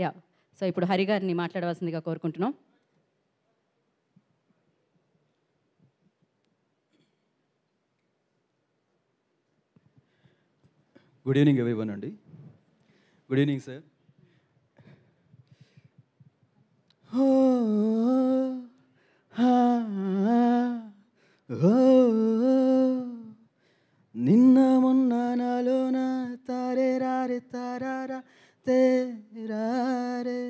yeah so ఇప్పుడు హరి గారిని మాట్లాడవలసిందిగా కోరుకుంటున్నాం గుడ్ ఈవినింగ్ ఎవరివన్ అండి గుడ్ ఈవినింగ్ సార్ నిన్న మొన్న నాలో నా తారే రారే తారారా తేరారే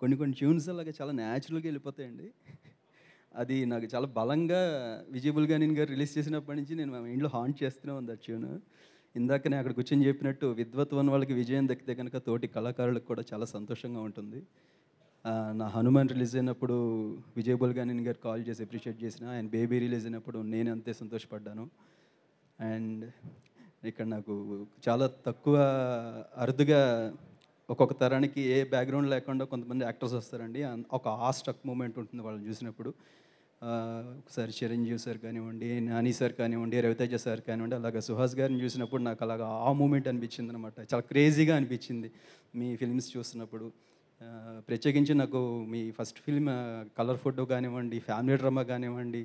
కొన్ని కొన్ని ట్యూన్స్ అలాగే చాలా న్యాచురల్గా వెళ్ళిపోతాయండి అది నాకు చాలా బలంగా విజయబుల్ నేను గారు రిలీజ్ చేసినప్పటి నుంచి నేను మా ఇంట్లో హాంట్ చేస్తూనే ఉంది ఆ ట్యూన్ ఇందాక నేను అక్కడ కూర్చొని చెప్పినట్టు విద్వత్ వన్ వాళ్ళకి విజయం దక్కితే కనుక తోటి కళాకారులకు కూడా చాలా సంతోషంగా ఉంటుంది నా హనుమాన్ రిలీజ్ అయినప్పుడు విజయ్ బుల్గానిన్ గారు కాల్ చేసి అప్రిషియేట్ చేసిన అండ్ బేబీ రిలీజ్ అయినప్పుడు నేను అంతే సంతోషపడ్డాను అండ్ ఇక్కడ నాకు చాలా తక్కువ అరుదుగా ఒక్కొక్క తరానికి ఏ బ్యాక్గ్రౌండ్ లేకుండా కొంతమంది యాక్టర్స్ వస్తారండి ఒక ఆస్టక్ మూమెంట్ ఉంటుంది వాళ్ళని చూసినప్పుడు ఒకసారి చిరంజీవి సార్ కానివ్వండి నాని సార్ కానివ్వండి రవితేజ సార్ కానివ్వండి అలాగ సుహాస్ గారిని చూసినప్పుడు నాకు అలాగ ఆ మూమెంట్ అనిపించింది అనమాట చాలా క్రేజీగా అనిపించింది మీ ఫిల్మ్స్ చూస్తున్నప్పుడు ప్రత్యేకించి నాకు మీ ఫస్ట్ ఫిల్మ్ కలర్ ఫోటో కానివ్వండి ఫ్యామిలీ డ్రామా కానివ్వండి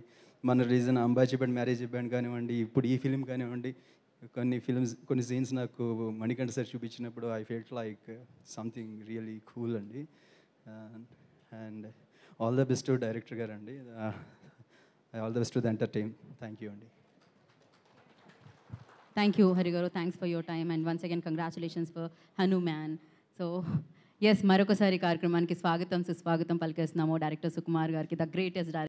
మన రీజన్ అంబాజీ బ్యాండ్ మ్యారేజ్ బ్యాండ్ కానివ్వండి ఇప్పుడు ఈ ఫిలిం కానివ్వండి కొన్ని ఫిల్మ్స్ కొన్ని సీన్స్ నాకు మణికంఠ సార్ చూపించినప్పుడు I felt like something really cool అండి and all the best director గారు అండి all the best the enter thank you అండి థ్యాంక్ యూ గారు thanks for your time and once again congratulations for Hanuman so yes మరొకసారి కార్యక్రమానికి స్వాగతం సుస్వాగతం పలికేస్తున్నాము director Sukumar గారికి ద గ్రేటెస్ట్ డైరెక్టర్